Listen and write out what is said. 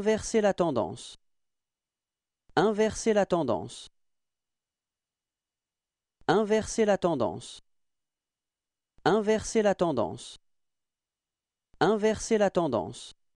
Inverser la tendance. Inverser la tendance. Inverser la tendance. Inverser la tendance. Inverser la tendance.